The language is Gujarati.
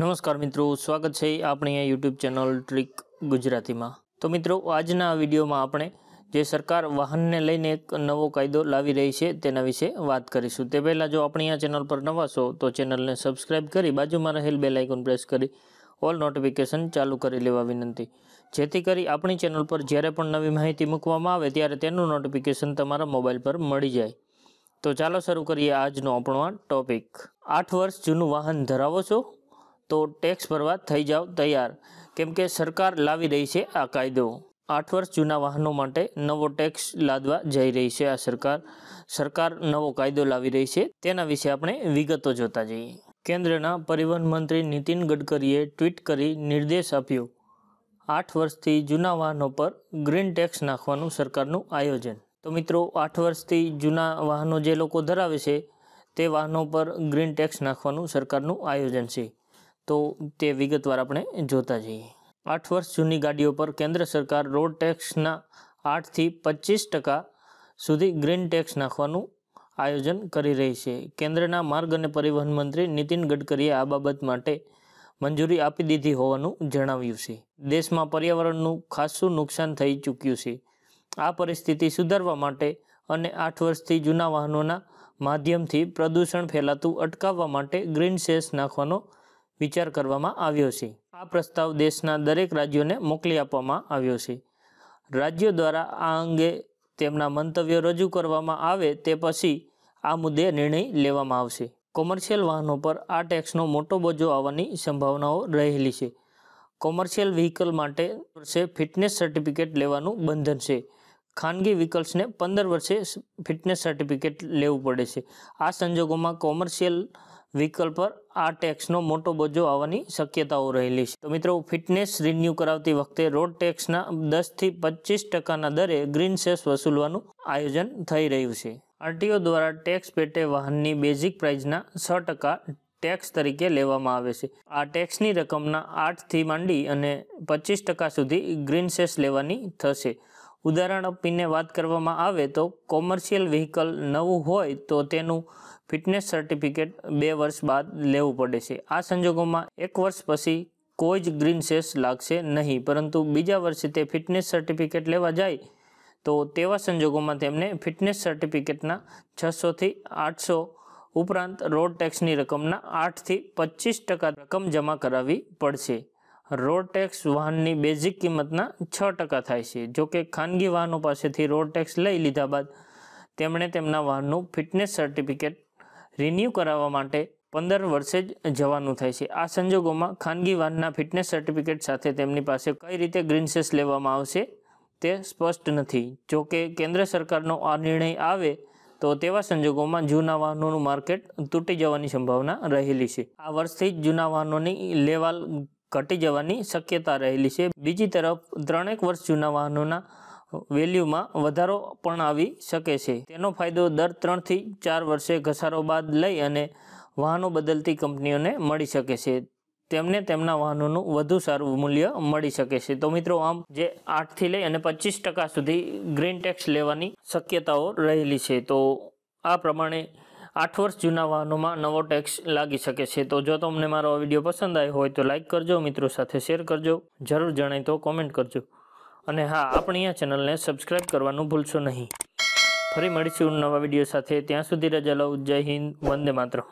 નમસ્કાર મિત્રો સ્વાગત છે આપણી આ યુટ્યુબ ચેનલ ટ્રીક ગુજરાતીમાં તો મિત્રો આજના વિડીયોમાં આપણે જે સરકાર વાહનને લઈને એક નવો કાયદો લાવી રહી છે તેના વિશે વાત કરીશું તે પહેલાં જો આપણી આ ચેનલ પર નવાશો તો ચેનલને સબસ્ક્રાઇબ કરી બાજુમાં રહેલ બેલાઇકોન પ્રેસ કરી ઓલ નોટિફિકેશન ચાલુ કરી લેવા વિનંતી જેથી કરી આપણી ચેનલ પર જ્યારે પણ નવી માહિતી મૂકવામાં આવે ત્યારે તેનું નોટિફિકેશન તમારા મોબાઈલ પર મળી જાય તો ચાલો શરૂ કરીએ આજનો આપણો આ ટોપિક આઠ વર્ષ જૂનું વાહન ધરાવો છો તો ટેક્સ ભરવા થઈ જાઓ તૈયાર કેમ કે સરકાર લાવી રહી છે આ કાયદો આઠ વર્ષ જૂના વાહનો માટે નવો ટેક્સ લાદવા જઈ રહી છે આ સરકાર સરકાર નવો કાયદો લાવી રહી છે તેના વિશે આપણે વિગતો જોતા જઈએ કેન્દ્રના પરિવહન મંત્રી નીતિન ગડકરીએ ટ્વીટ કરી નિર્દેશ આપ્યો આઠ વર્ષથી જૂના વાહનો પર ગ્રીન ટેક્સ નાખવાનું સરકારનું આયોજન તો મિત્રો આઠ વર્ષથી જૂના વાહનો જે લોકો ધરાવે છે તે વાહનો પર ગ્રીન ટેક્સ નાખવાનું સરકારનું આયોજન છે તો તે વિગતવાર આપણે જોતા જઈએ આઠ વર્ષ જૂની ગાડીઓ પર કેન્દ્ર સરકાર રોડ ટેક્સના આઠથી પચીસ ટકા સુધી ગ્રીન ટેક્સ નાખવાનું આયોજન કરી રહી છે કેન્દ્રના માર્ગ અને પરિવહન મંત્રી નીતિન ગડકરીએ આ બાબત માટે મંજૂરી આપી દીધી હોવાનું જણાવ્યું છે દેશમાં પર્યાવરણનું ખાસ્સું નુકસાન થઈ ચૂક્યું છે આ પરિસ્થિતિ સુધારવા માટે અને આઠ વર્ષથી જૂના વાહનોના માધ્યમથી પ્રદૂષણ ફેલાતું અટકાવવા માટે ગ્રીન સેસ નાખવાનો વિચાર કરવામાં આવ્યો છે આ પ્રસ્તાવ દેશના દરેક રાજ્યોને મોકલી આપવામાં આવ્યો છે રાજ્યો દ્વારા આ અંગે તેમના મંતવ્યો રજૂ કરવામાં આવે તે પછી આ મુદ્દે નિર્ણય લેવામાં આવશે કોમર્શિયલ વાહનો પર આ ટેક્સનો મોટો બોજો આવવાની સંભાવનાઓ રહેલી છે કોમર્શિયલ વ્હીકલ માટે વર્ષે ફિટનેસ સર્ટિફિકેટ લેવાનું બંધન છે ખાનગી વ્હીકલ્સને પંદર વર્ષે ફિટનેસ સર્ટિફિકેટ લેવું પડે છે આ સંજોગોમાં કોમર્શિયલ વ્હીકલ પર આ ટેક્સનો મોટો બોજો આવવાની શક્યતાઓ રહેલી છે તો મિત્રો ફિટનેસ રિન્યૂ કરાવતી વખતે રોડ ટેક્સના દસથી પચીસ ટકાના દરે ગ્રીન સેસ વસૂલવાનું આયોજન થઈ રહ્યું છે આરટીઓ દ્વારા ટેક્સ પેટે વાહનની બેઝિક પ્રાઇઝના છ ટકા ટેક્સ તરીકે લેવામાં આવે છે આ ટેક્સની રકમના આઠથી માંડી અને પચીસ ટકા સુધી ગ્રીન સેસ લેવાની થશે ઉદાહરણ આપીને વાત કરવામાં આવે તો કોમર્શિયલ વ્હીકલ નવું હોય તો તેનું ફિટનેસ સર્ટિફિકેટ બે વર્ષ બાદ લેવું પડે છે આ સંજોગોમાં એક વર્ષ પછી કોઈ જ ગ્રીન સેસ લાગશે નહીં પરંતુ બીજા વર્ષે તે ફિટનેસ સર્ટિફિકેટ લેવા જાય તો તેવા સંજોગોમાં તેમને ફિટનેસ સર્ટિફિકેટના છસોથી આઠસો ઉપરાંત રોડ ટેક્સની રકમના આઠથી પચીસ ટકા રકમ જમા કરાવવી પડશે રોડ ટેક્સ વાહનની બેઝિક કિંમતના છ ટકા થાય છે જોકે ખાનગી વાહનો પાસેથી રોડ ટેક્સ લઈ લીધા બાદ તેમણે તેમના વાહનનું ફિટનેસ સર્ટિફિકેટ રિન્યૂ કરાવવા માટે પંદર વર્ષે જ જવાનું થાય છે આ સંજોગોમાં ખાનગી વાહનના ફિટનેસ સર્ટિફિકેટ સાથે તેમની પાસે કઈ રીતે ગ્રીનસેસ લેવામાં આવશે તે સ્પષ્ટ નથી જોકે કેન્દ્ર સરકારનો આ નિર્ણય આવે તો તેવા સંજોગોમાં જૂના વાહનોનું માર્કેટ તૂટી જવાની સંભાવના રહેલી છે આ વર્ષથી જ જૂના વાહનોની લેવાલ ઘટી જવાની શક્યતા રહેલી છે બીજી તરફ ત્રણેક વર્ષ જૂના વાહનોના વેલ્યુમાં વધારો પણ આવી શકે છે તેનો ફાયદો દર ત્રણથી ચાર વર્ષે ઘસારો બાદ લઈ અને વાહનો બદલતી કંપનીઓને મળી શકે છે તેમને તેમના વાહનોનું વધુ સારું મૂલ્ય મળી શકે છે તો મિત્રો આમ જે આઠથી લઈ અને પચીસ ટકા સુધી ગ્રીન ટેક્સ લેવાની શક્યતાઓ રહેલી છે તો આ પ્રમાણે આઠ વર્ષ જૂના વાહનોમાં નવો ટેક્સ લાગી શકે છે તો જો તમને મારો આ વિડીયો પસંદ આવ્યો હોય તો લાઇક કરજો મિત્રો સાથે શેર કરજો જરૂર જણાય તો કોમેન્ટ કરજો અને હા આપણી આ ચેનલને સબસ્ક્રાઈબ કરવાનું ભૂલશો નહીં ફરી મળીશું નવા વિડીયો સાથે ત્યાં સુધી રજા લઉં જય હિન્દ વંદે માત્ર